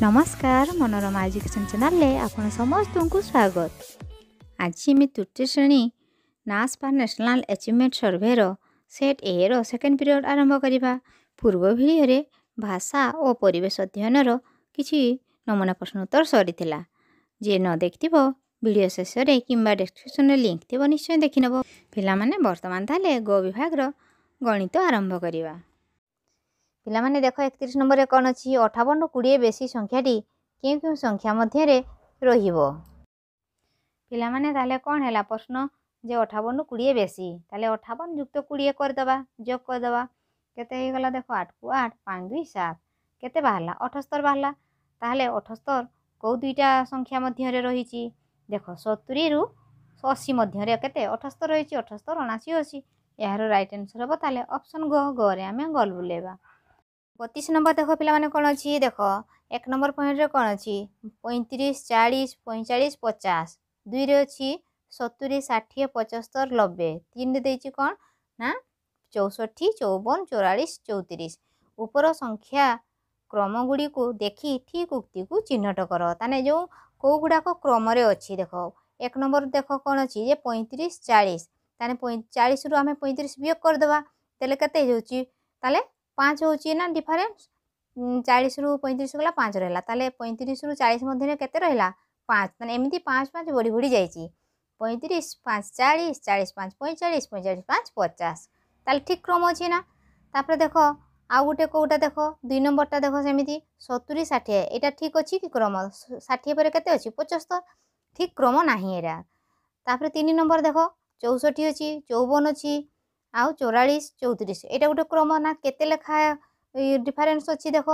ନମସ୍କାର ମନୋରମା ଏଜୁକେସନ୍ ଚ୍ୟାନେଲରେ ଆପଣ ସମସ୍ତଙ୍କୁ ସ୍ୱାଗତ ଆଜି ଆମେ ତୃତୀୟ ଶ୍ରେଣୀ ନାସ୍ପା ନ୍ୟାସନାଲ୍ ଆଚିଭମେଣ୍ଟ ସର୍ଭେର ସେଟ୍ ଏ ର ସେକେଣ୍ଡ ପିରିୟଡ଼ ଆରମ୍ଭ କରିବା ପୂର୍ବ ଭିଡ଼ିଓରେ ଭାଷା ଓ ପରିବେଶ ଅଧ୍ୟୟନର କିଛି ନମୁନା ପ୍ରଶ୍ନୋତ୍ତର ସରିଥିଲା ଯିଏ ନ ଦେଖିଥିବ ଭିଡ଼ିଓ ଶେଷରେ କିମ୍ବା ଡେସ୍କ୍ରିପ୍ସନ୍ରେ ଲିଙ୍କ୍ ଥିବ ନିଶ୍ଚୟ ଦେଖିନେବ ପିଲାମାନେ ବର୍ତ୍ତମାନ ତାହେଲେ ଗୋ ବିଭାଗର ଗଣିତ ଆରମ୍ଭ କରିବା ପିଲାମାନେ ଦେଖ ଏକତିରିଶ ନମ୍ବରରେ କ'ଣ ଅଛି ଅଠାବନ କୋଡ଼ିଏ ବେଶୀ ସଂଖ୍ୟାଟି କେଉଁ କେଉଁ ସଂଖ୍ୟା ମଧ୍ୟରେ ରହିବ ପିଲାମାନେ ତାହେଲେ କ'ଣ ହେଲା ପ୍ରଶ୍ନ ଯେ ଅଠାବନ କୋଡ଼ିଏ ବେଶୀ ତାହେଲେ ଅଠାବନ ଯୁକ୍ତ କୋଡ଼ିଏ କରିଦେବା ଯୋଗ କରିଦେବା କେତେ ହେଇଗଲା ଦେଖ ଆଠକୁ ଆଠ ପାଞ୍ଚ ଦୁଇ ସାତ କେତେ ବାହାରିଲା ଅଠସ୍ତର ବାହାରିଲା ତାହେଲେ ଅଠସ୍ତର କେଉଁ ଦୁଇଟା ସଂଖ୍ୟା ମଧ୍ୟରେ ରହିଛି ଦେଖ ସତୁରିରୁ ଅଶୀ ମଧ୍ୟରେ କେତେ ଅଠସ୍ତର ରହିଛି ଅଠସ୍ତର ଅଣାଅଶୀ ଅଛି ଏହାର ରାଇଟ୍ ଆନ୍ସର୍ ହେବ ତାହେଲେ ଅପସନ୍ ଗ ଗରେ ଆମେ ଗଲ୍ ବୁଲେଇବା বতিশ নম্বর দেখ পিলামানে কোণ অছি দেখ এক নম্বর পয়েন্টরে কোণ অছি পঁয়ত্রিশ চাড়িশ পঁয়চাশ পচাশ দুইরে অছি সতুরি ষাঠিয়ে পঁচস্তর নবে তিনরে দিয়েছি কোণ না চৌষঠি চৌবন চৌরাশ চৌত্রিশ উপর সংখ্যা ক্রমগুড়ি দেখি ঠিক উক্তিকে চিহ্নট কর তাহলে যে কেউগুড়াক ক্রমরে অছি দেখ এক নম্বর দেখ কোণ অছি যে পঁয়ত্রিশ চাড়িশ তাহলে চাড়িশরু আমি পঁয়ত্রিশ বিয়োগ করেদেবা তাহলে কেতে যাচ্ছি তাহলে পাঁচ ହେଉଛି ନା ଡିଫରେନ୍ସ ଚାଳିଶରୁ ପଇଁତିରିଶ ଗଲା ପାଞ୍ଚ ରହିଲା ତାହେଲେ ପଇଁତିରିଶରୁ ଚାଳିଶ ମଧ୍ୟରେ କେତେ ରହିଲା ପାଞ୍ଚ ତାହେଲେ ଏମିତି ପାଞ୍ଚ ପାଞ୍ଚ ବଢ଼ି ବଢ଼ି ଯାଇଛି ପଇଁତିରିଶ ପାଞ୍ଚ ଚାଳିଶ ଚାଳିଶ ପାଞ୍ଚ ପଇଁଚାଳିଶ ପଇଁଚାଳିଶ ପାଞ୍ଚ ପଚାଶ ତାହେଲେ ଠିକ୍ କ୍ରମ ଅଛି ନା ତାପରେ ଦେଖ ଆଉ ଗୋଟେ କେଉଁଟା ଦେଖ ଦୁଇ ନମ୍ବରଟା ଦେଖ ସେମିତି ସତୁରି ଷାଠିଏ ଏଇଟା ଠିକ୍ ଅଛି କି କ୍ରମ ଷାଠିଏ ପରେ କେତେ ଅଛି ପଚସ୍ତର ଠିକ୍ କ୍ରମ ନାହିଁ ଏଇଟା ତାପରେ ତିନି ନମ୍ବର ଦେଖ ଚଉଷଠି ଅଛି ଚଉବନ ଅଛି আউ চৌরাশ চৌত্রিশ এটা গোটে ক্রম না কেতে লেখা ডিফারেন্স অছি দেখ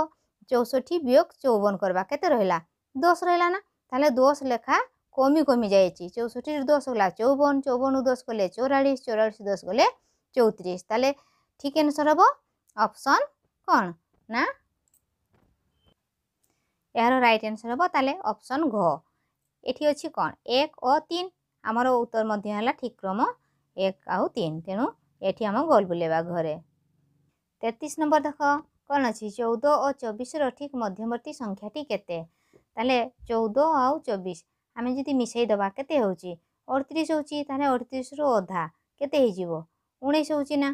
চৌষঠি বিয়োগ চৌবন করবা কেতে রহিলা দশ রহিলা না তাহলে দশ লেখা কমি কমি যাইছি চৌষঠির দশ গলা চৌবন চৌবন দশ গলে চৌরাশ চৌরাশ দশ গলে চৌত্রিশ তাহলে ঠিক আনসর হব অপশন কোণ না এর রাইট আনসর হব তাহলে অপশন ঘ এটি অছি কোণ এক ও তিন আমার উত্তর মধ্যে হল ঠিক ক্রম এক আউ তিন তেণু ଏଠି ଆମ ଗୋଲ ବୁଲେଇବା ଘରେ ତେତିଶ ନମ୍ବର ଦେଖ କ'ଣ ଅଛି ଚଉଦ ଓ ଚବିଶର ଠିକ୍ ମଧ୍ୟବର୍ତ୍ତୀ ସଂଖ୍ୟାଟି କେତେ ତାହେଲେ ଚଉଦ ଆଉ ଚବିଶ ଆମେ ଯଦି ମିଶାଇ ଦେବା କେତେ ହେଉଛି ଅଠତିରିଶ ହେଉଛି ତାହେଲେ ଅଠତିରିଶରୁ ଅଧା କେତେ ହେଇଯିବ ଉଣେଇଶ ହେଉଛି ନା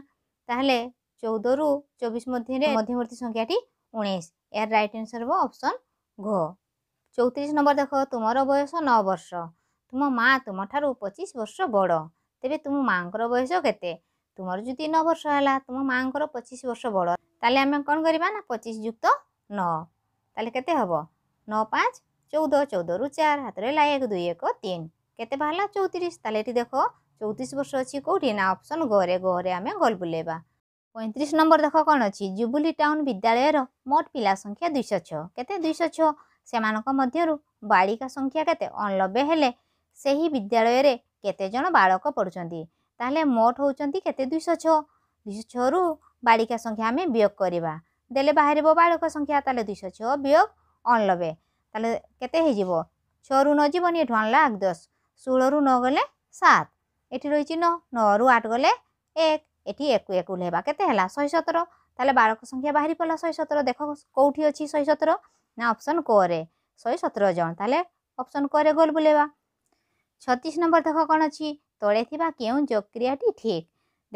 ତାହେଲେ ଚଉଦରୁ ଚବିଶ ମଧ୍ୟରେ ମଧ୍ୟବର୍ତ୍ତୀ ସଂଖ୍ୟାଟି ଉଣେଇଶ ଏହାର ରାଇଟ୍ ଆନ୍ସର୍ ହେବ ଅପସନ୍ ଘ ଚଉତିରିଶ ନମ୍ବର ଦେଖ ତୁମର ବୟସ ନଅ ବର୍ଷ ତୁମ ମା' ତୁମଠାରୁ ପଚିଶ ବର୍ଷ ବଡ଼ ତେବେ ତୁମ ମାଆଙ୍କର ବୟସ କେତେ ତୁମର ଯଦି ନଅ ବର୍ଷ ହେଲା ତୁମ ମାଆଙ୍କର ପଚିଶ ବର୍ଷ ବଡ଼ ତାହେଲେ ଆମେ କ'ଣ କରିବା ନା ପଚିଶ ଯୁକ୍ତ ନଅ ତାହେଲେ କେତେ ହେବ ନଅ ପାଞ୍ଚ ଚଉଦ ଚଉଦରୁ ଚାରି ହାତରେ ହେଲା ଏକ ଦୁଇ ଏକ ତିନି କେତେ ବାହାରିଲା ଚଉତିରିଶ ତାହେଲେ ଏଠି ଦେଖ ଚଉତିରିଶ ବର୍ଷ ଅଛି କେଉଁଠି ନା ଅପସନ୍ ଗରେ ଗରେ ଆମେ ଗଲ୍ ବୁଲେଇବା ପଇଁତିରିଶ ନମ୍ବର ଦେଖ କ'ଣ ଅଛି ଜୁବୁଲି ଟାଉନ୍ ବିଦ୍ୟାଳୟର ମୋଟ ପିଲା ସଂଖ୍ୟା ଦୁଇଶହ ଛଅ କେତେ ଦୁଇଶହ ଛଅ ସେମାନଙ୍କ ମଧ୍ୟରୁ ବାଳିକା ସଂଖ୍ୟା କେତେ ଅନଲବେ ହେଲେ ସେହି ବିଦ୍ୟାଳୟରେ କେତେ ଜଣ ବାଳକ ପଢ଼ୁଛନ୍ତି ତାହେଲେ ମୋଟ ହେଉଛନ୍ତି କେତେ ଦୁଇଶହ ଛଅ ଦୁଇଶହ ଛଅରୁ ବାଳିକା ସଂଖ୍ୟା ଆମେ ବିୟୋଗ କରିବା ଦେଲେ ବାହାରିବ ବାଳକ ସଂଖ୍ୟା ତାହେଲେ ଦୁଇଶହ ଛଅ ବିୟୋଗ ଅଣଲବେ ତାହେଲେ କେତେ ହେଇଯିବ ଛଅରୁ ନ ଯିବନି ଏଠୁ ଆଣିଲା ଆଠ ଦଶ ଷୋହଳରୁ ନ ଗଲେ ସାତ ଏଠି ରହିଛି ନଅ ନଅରୁ ଆଠ ଗଲେ ଏକ ଏଠି ଏକୁ ଏକୁଲ ହେବା କେତେ ହେଲା ଶହେ ସତର ତାହେଲେ ବାଳକ ସଂଖ୍ୟା ବାହାରି ପଡ଼ିଲା ଶହେ ସତର ଦେଖ କେଉଁଠି ଅଛି ଶହେ ସତର ନା ଅପସନ୍ କରେ ଶହେ ସତର ଜଣ ତାହେଲେ ଅପସନ୍ କରେ ଗୋଲ ବୁଲେଇବା ଛତିଶ ନମ୍ବର ଦେଖ କ'ଣ ଅଛି ତଳେ ଥିବା କେଉଁ ଯୋଗକ୍ରିୟାଟି ଠିକ୍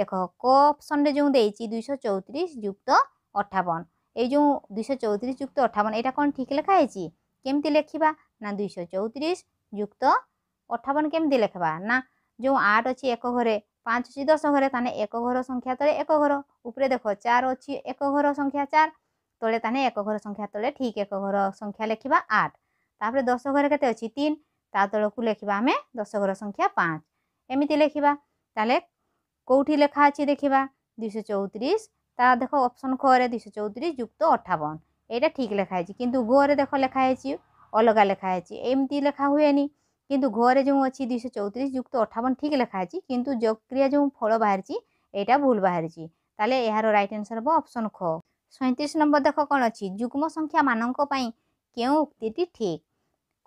ଦେଖ କ ଅପସନ୍ରେ ଯେଉଁ ଦେଇଛି ଦୁଇଶହ ଚଉତିରିଶ ଯୁକ୍ତ ଅଠାବନ ଏଇ ଯେଉଁ ଦୁଇଶହ ଚଉତିରିଶ ଯୁକ୍ତ ଅଠାବନ ଏଇଟା କ'ଣ ଠିକ୍ ଲେଖା ହେଇଛି କେମିତି ଲେଖିବା ନା ଦୁଇଶହ ଚଉତିରିଶ ଯୁକ୍ତ ଅଠାବନ କେମିତି ଲେଖିବା ନା ଯେଉଁ ଆଠ ଅଛି ଏକ ଘରେ ପାଞ୍ଚ ଅଛି ଦଶ ଘରେ ତାହେଲେ ଏକ ଘର ସଂଖ୍ୟା ତଳେ ଏକ ଘର ଉପରେ ଦେଖ ଚାର ଅଛି ଏକ ଘର ସଂଖ୍ୟା ଚାର ତଳେ ତାହେଲେ ଏକ ଘର ସଂଖ୍ୟା ତଳେ ଠିକ୍ ଏକ ଘର ସଂଖ୍ୟା ଲେଖିବା ଆଠ ତାପରେ ଦଶ ଘରେ କେତେ ଅଛି ତିନି ତା ତଳକୁ ଲେଖିବା ଆମେ ଦଶ ଘର ସଂଖ୍ୟା ପାଞ୍ଚ এমিতি লেখা তাহলে কোটি লেখা আছে দেখা দুইশো চৌত্রিশ তা দেখো অপশন খরে দুইশো চৌত্রিশ যুক্ত অঠাবন এইটা ঠিক লেখা হয়েছে কিন্তু ঘরে দেখো লেখা হয়েছে অলগা লেখা হয়েছে এমতি লেখা হুয়েনি কিন্তু ঘরে যে অছি দুইশো চৌত্রিশ যুক্ত অঠাবন ঠিক লেখা হয়েছে কিন্তু যক্রিয়া যে ফল বাহারছি এইটা ভুল বাহারছি তাহলে এর রাইট আনসর হব অপশন খ সৈত্রিশ নম্বর দেখ কোণ অছি যুগ্ম সংখ্যা মানুষ কেউ উক্তিটি ঠিক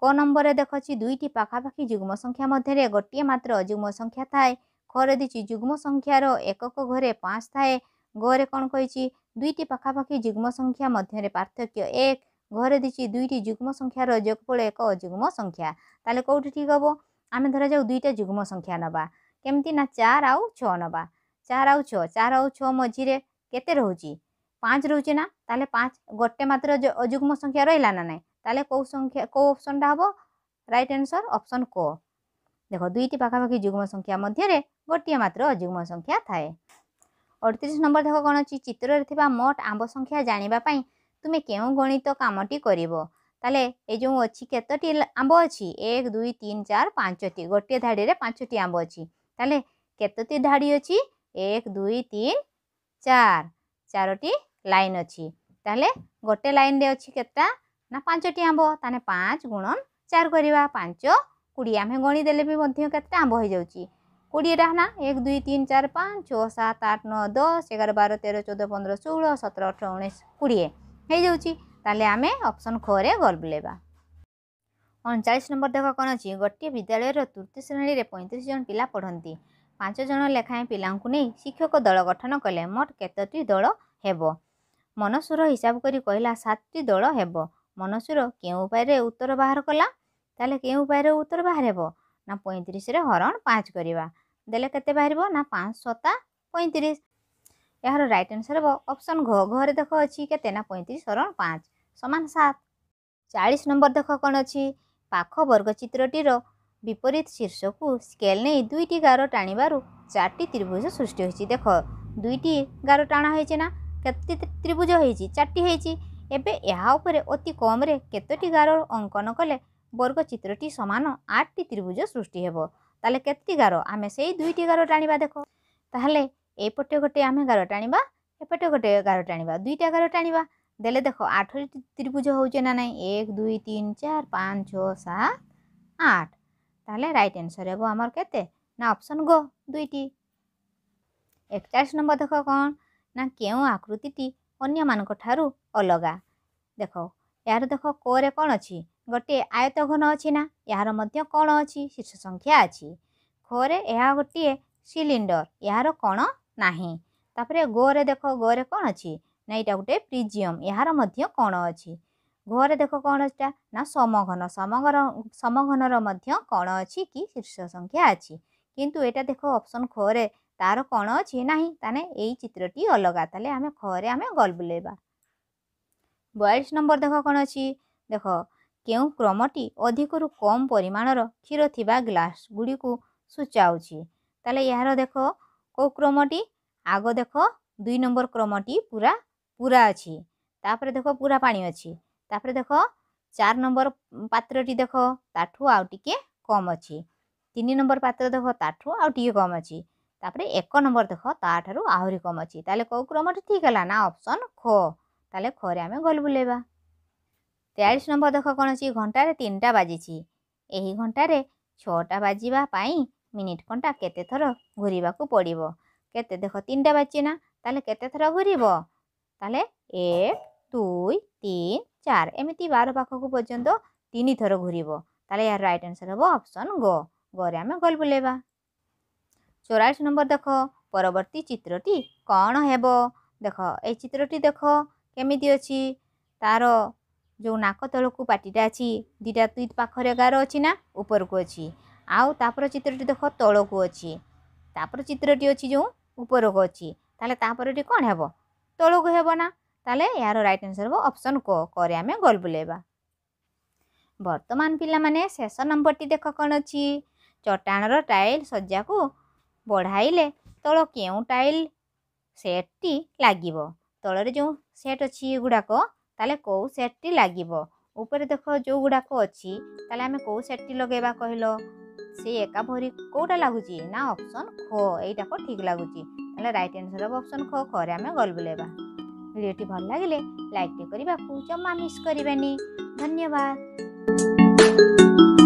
ক নম্বরে দেখছি দুইটি পাখাপাখি যুগ্ম সংখ্যা মধ্যে গোটিয়ে মাত্র অযুগ্ম সংখ্যা থাকে খরে দিচ্ছি যুগ্ম সংখ্যার একক ঘরে পাঁচ থাকে গরে কোণ কইছি দুইটি পাখাপাখি যুগ্ম সংখ্যা মধ্যে পার্থক্য এক ঘরে দিচ্ছি দুইটি যুগ্ম সংখ্যার যোগফল এক অযুগ্ম সংখ্যা তাহলে কেউটি ঠিক হব আমি ধরা যাও দুইটা যুগ্ম সংখ্যা নবা কমিটি না চার আউ ছ নবা চার আউ ছ চার আউ ছ মঝিরে কেতে রহুচি পাঁচ রহুচি না তাহলে পাঁচ গোটে মাত্র অযুগ্ম সংখ্যা রহলা না নাই তাহলে কেউ সংখ্যা কেউ অপশনটা হব রাইট আনসর অপশন ক দেখ দুইটি পাখাপাখি যুগ্ম সংখ্যা মধ্যে গোটিয়ে মাত্র অযুগ্ম সংখ্যা থাকে অড়তিরিশ নম্বর দেখ কোণ অছি চিত্রের থাকা মোট আম্ব সংখ্যা জাঁয়া তুমি কেউ গণিত কামটি করব তাহলে এই যে অছি কতটি আম্ব অছি এক দুই তিন চার পাঁচটি গোটিয়ে ধাড়ি পাঁচটি আম্ব অলে কতটি ধাড়ি অছি এক দুই তিন চার চারোটি লাইন অছি তাহলে গোটে লাইন রে অছি কেতটা ନା ପାଞ୍ଚଟି ଆମ୍ବ ତାହେଲେ ପାଞ୍ଚ ଗୁଣନ ଚାରି କରିବା ପାଞ୍ଚ କୋଡ଼ିଏ ଆମେ ଗଣିଦେଲେ ବି ମଧ୍ୟ କେତେଟା ଆମ୍ବ ହୋଇଯାଉଛି କୋଡ଼ିଏଟା ହେଲା ଏକ ଦୁଇ ତିନି ଚାରି ପାଞ୍ଚ ଛଅ ସାତ ଆଠ ନଅ ଦଶ ଏଗାର ବାର ତେର ଚଉଦ ପନ୍ଦର ଷୋହଳ ସତର ଅଠର ଉଣେଇଶ କୋଡ଼ିଏ ହୋଇଯାଉଛି ତାହେଲେ ଆମେ ଅପସନ୍ ଖରେ ଗୋଲ ବୁଲେଇବା ଅଣଚାଳିଶ ନମ୍ବର ଦେଖ କ'ଣ ଅଛି ଗୋଟିଏ ବିଦ୍ୟାଳୟର ତୃତୀୟ ଶ୍ରେଣୀରେ ପଇଁତିରିଶ ଜଣ ପିଲା ପଢ଼ନ୍ତି ପାଞ୍ଚ ଜଣ ଲେଖାଏଁ ପିଲାଙ୍କୁ ନେଇ ଶିକ୍ଷକ ଦଳ ଗଠନ କଲେ ମୋଟ କେତୋଟି ଦଳ ହେବ ମନସୁର ହିସାବ କରି କହିଲା ସାତଟି ଦଳ ହେବ ମନସୁର କେଉଁ ଉପାୟରେ ଉତ୍ତର ବାହାର କଲା ତାହେଲେ କେଉଁ ଉପାୟରେ ଉତ୍ତର ବାହାର ହେବ ନା ପଇଁତିରିଶରେ ହରଣ ପାଞ୍ଚ କରିବା ଦେଲେ କେତେ ବାହାରିବ ନା ପାଞ୍ଚ ସତା ପଇଁତିରିଶ ଏହାର ରାଇଟ୍ ଆନ୍ସର ହେବ ଅପସନ୍ ଘ ଘରେ ଦେଖ ଅଛି କେତେ ନା ପଇଁତିରିଶ ହରଣ ପାଞ୍ଚ ସମାନ ସାତ ଚାଳିଶ ନମ୍ବର ଦେଖ କ'ଣ ଅଛି ପାଖ ବର୍ଗ ଚିତ୍ରଟିର ବିପରୀତ ଶୀର୍ଷକୁ ସ୍କେଲ୍ ନେଇ ଦୁଇଟି ଗାର ଟାଣିବାରୁ ଚାରିଟି ତ୍ରିଭୁଜ ସୃଷ୍ଟି ହୋଇଛି ଦେଖ ଦୁଇଟି ଗାର ଟାଣ ହୋଇଛି ନା କେତେ ତ୍ରିଭୁଜ ହୋଇଛି ଚାରିଟି ହୋଇଛି ତେବେ ଏହା ଉପରେ ଅତି କମ୍ରେ କେତୋଟି ଗାର ଅଙ୍କନ କଲେ ବର୍ଗଚିତ୍ରଟି ସମାନ ଆଠଟି ତ୍ରିଭୁଜ ସୃଷ୍ଟି ହେବ ତାହେଲେ କେତୋଟି ଗାର ଆମେ ସେଇ ଦୁଇଟି ଗାର ଟାଣିବା ଦେଖ ତାହେଲେ ଏପଟେ ଗୋଟେ ଆମେ ଗାର ଟାଣିବା ଏପଟେ ଗୋଟେ ଗାର ଟାଣିବା ଦୁଇଟା ଗାର ଟାଣିବା ଦେଲେ ଦେଖ ଆଠଟି ତ୍ରିଭୁଜ ହେଉଛି ନା ନାହିଁ ଏକ ଦୁଇ ତିନି ଚାରି ପାଞ୍ଚ ଛଅ ସାତ ଆଠ ତାହେଲେ ରାଇଟ୍ ଆନ୍ସର୍ ହେବ ଆମର କେତେ ନା ଅପସନ୍ ଗୋ ଦୁଇଟି ଏକଚାଳିଶ ନମ୍ବର ଦେଖ କ'ଣ ନା କେଉଁ ଆକୃତିଟି ଅନ୍ୟମାନଙ୍କ ଠାରୁ ଅଲଗା ଦେଖ ଏହାର ଦେଖ କୋରେ କ'ଣ ଅଛି ଗୋଟିଏ ଆୟତ ଘନ ଅଛି ନା ଏହାର ମଧ୍ୟ କ'ଣ ଅଛି ଶୀର୍ଷ ସଂଖ୍ୟା ଅଛି ଖୋରେ ଏହା ଗୋଟିଏ ସିଲିଣ୍ଡର ଏହାର କ'ଣ ନାହିଁ ତାପରେ ଗୋରେ ଦେଖ ଗୋରେ କ'ଣ ଅଛି ନା ଏଇଟା ଗୋଟେ ପ୍ରିଜିୟମ୍ ଏହାର ମଧ୍ୟ କ'ଣ ଅଛି ଘୋରେ ଦେଖ କ'ଣ ଏଇଟା ନା ସମଘନ ସମଘର ସମଘନର ମଧ୍ୟ କ'ଣ ଅଛି କି ଶୀର୍ଷ ସଂଖ୍ୟା ଅଛି କିନ୍ତୁ ଏଇଟା ଦେଖ ଅପସନ୍ ଖୋରେ ତା'ର କ'ଣ ଅଛି ନାହିଁ ତାହେଲେ ଏଇ ଚିତ୍ରଟି ଅଲଗା ତାହେଲେ ଆମେ ଖରେ ଆମେ ଗଲ୍ ବୁଲେଇବା ବୟାଳିଶ ନମ୍ବର ଦେଖ କ'ଣ ଅଛି ଦେଖ କେଉଁ କ୍ରମଟି ଅଧିକରୁ କମ୍ ପରିମାଣର କ୍ଷୀର ଥିବା ଗ୍ଲାସ୍ ଗୁଡ଼ିକୁ ସୂଚାଉଛି ତାହେଲେ ଏହାର ଦେଖ କେଉଁ କ୍ରମଟି ଆଗ ଦେଖ ଦୁଇ ନମ୍ବର କ୍ରମଟି ପୁରା ପୁରା ଅଛି ତାପରେ ଦେଖ ପୁରା ପାଣି ଅଛି ତାପରେ ଦେଖ ଚାରି ନମ୍ବର ପାତ୍ରଟି ଦେଖ ତାଠୁ ଆଉ ଟିକେ କମ୍ ଅଛି ତିନି ନମ୍ବର ପାତ୍ର ଦେଖ ତାଠୁ ଆଉ ଟିକେ କମ୍ ଅଛି ତାପରେ ଏକ ନମ୍ବର ଦେଖ ତାଠାରୁ ଆହୁରି କମ୍ ଅଛି ତାହେଲେ କେଉଁ କ୍ରମଟି ଠିକ୍ ହେଲା ନା ଅପସନ୍ ଖ ତାହେଲେ ଖରେ ଆମେ ଗୋଲ ବୁଲେଇବା ତେୟାଳିଶ ନମ୍ବର ଦେଖ କ'ଣ ଅଛି ଘଣ୍ଟାରେ ତିନିଟା ବାଜିଛି ଏହି ଘଣ୍ଟାରେ ଛଅଟା ବାଜିବା ପାଇଁ ମିନିଟ୍ ଘଣ୍ଟା କେତେଥର ଘୁରିବାକୁ ପଡ଼ିବ କେତେ ଦେଖ ତିନିଟା ବାଜିଛି ନା ତାହେଲେ କେତେଥର ଘୁରିବ ତାହେଲେ ଏକ ଦୁଇ ତିନି ଚାରି ଏମିତି ବାର ପାଖକୁ ପର୍ଯ୍ୟନ୍ତ ତିନିଥର ଘୁରିବ ତାହେଲେ ଏହାର ରାଇଟ୍ ଆନ୍ସର୍ ହେବ ଅପସନ୍ ଗ ଗରେ ଆମେ ଗୋଲ ବୁଲେଇବା ଚଉରାଳିଶ ନମ୍ବର ଦେଖ ପରବର୍ତ୍ତୀ ଚିତ୍ରଟି କ'ଣ ହେବ ଦେଖ ଏଇ ଚିତ୍ରଟି ଦେଖ କେମିତି ଅଛି ତା'ର ଯେଉଁ ନାକ ତଳକୁ ପାଟିଟା ଅଛି ଦୁଇଟା ଦୁଇ ପାଖରେ ଗାର ଅଛି ନା ଉପରକୁ ଅଛି ଆଉ ତା'ପର ଚିତ୍ରଟି ଦେଖ ତଳକୁ ଅଛି ତା'ପର ଚିତ୍ରଟି ଅଛି ଯେଉଁ ଉପରକୁ ଅଛି ତାହେଲେ ତା'ପରଟି କ'ଣ ହେବ ତଳକୁ ହେବ ନା ତାହେଲେ ଏହାର ରାଇଟ୍ ଆନ୍ସର୍ ହେବ ଅପସନ୍ କ କରେ ଆମେ ଗଲ୍ ବୁଲେଇବା ବର୍ତ୍ତମାନ ପିଲାମାନେ ଶେଷ ନମ୍ବରଟି ଦେଖ କ'ଣ ଅଛି ଚଟାଣର ଟାଇଲ୍ ସଜାକୁ ବଢ଼ାଇଲେ ତଳ କେଉଁ ଟାଇଲ୍ ସେଟ୍ଟି ଲାଗିବ ତଳରେ ଯେଉଁ ସେଟ୍ ଅଛି ଏଗୁଡ଼ାକ ତାହେଲେ କେଉଁ ସେଟ୍ଟି ଲାଗିବ ଉପରେ ଦେଖ ଯେଉଁଗୁଡ଼ାକ ଅଛି ତାହେଲେ ଆମେ କେଉଁ ସେଟ୍ଟି ଲଗାଇବା କହିଲ ସେଇ ଏକା ଭରି କେଉଁଟା ଲାଗୁଛି ନା ଅପସନ୍ ଖ ଏଇଟାକ ଠିକ୍ ଲାଗୁଛି ତାହେଲେ ରାଇଟ୍ ଆନ୍ସର୍ ହେବ ଅପସନ୍ ଖ ଖରେ ଆମେ ଗଲ୍ ବୁଲେଇବା ଭିଡ଼ିଓଟି ଭଲ ଲାଗିଲେ ଲାଇକ୍ଟି କରିବାକୁ ଜମା ମିସ୍ କରିବେନି ଧନ୍ୟବାଦ